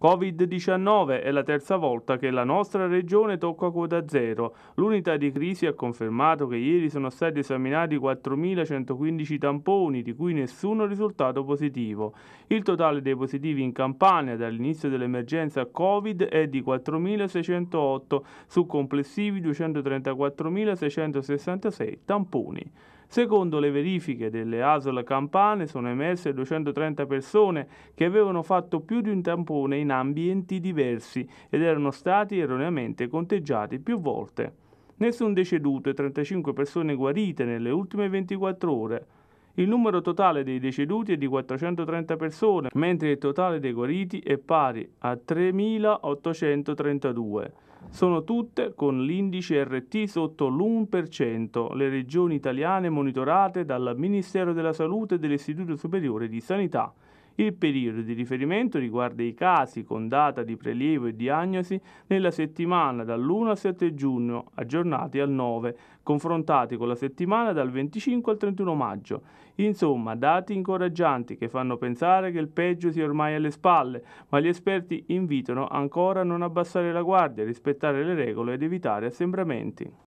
Covid-19 è la terza volta che la nostra regione tocca quota zero. L'unità di crisi ha confermato che ieri sono stati esaminati 4.115 tamponi, di cui nessuno risultato positivo. Il totale dei positivi in Campania dall'inizio dell'emergenza Covid è di 4.608 su complessivi 234.666 tamponi. Secondo le verifiche delle ASOL campane sono emerse 230 persone che avevano fatto più di un tampone in ambienti diversi ed erano stati erroneamente conteggiati più volte. Nessun deceduto e 35 persone guarite nelle ultime 24 ore. Il numero totale dei deceduti è di 430 persone, mentre il totale dei guariti è pari a 3.832. Sono tutte con l'indice RT sotto l'1% le regioni italiane monitorate dal Ministero della Salute e dell'Istituto Superiore di Sanità. Il periodo di riferimento riguarda i casi con data di prelievo e diagnosi nella settimana dall'1 al 7 giugno, aggiornati al 9, confrontati con la settimana dal 25 al 31 maggio. Insomma, dati incoraggianti che fanno pensare che il peggio sia ormai alle spalle, ma gli esperti invitano ancora a non abbassare la guardia, rispettare le regole ed evitare assembramenti.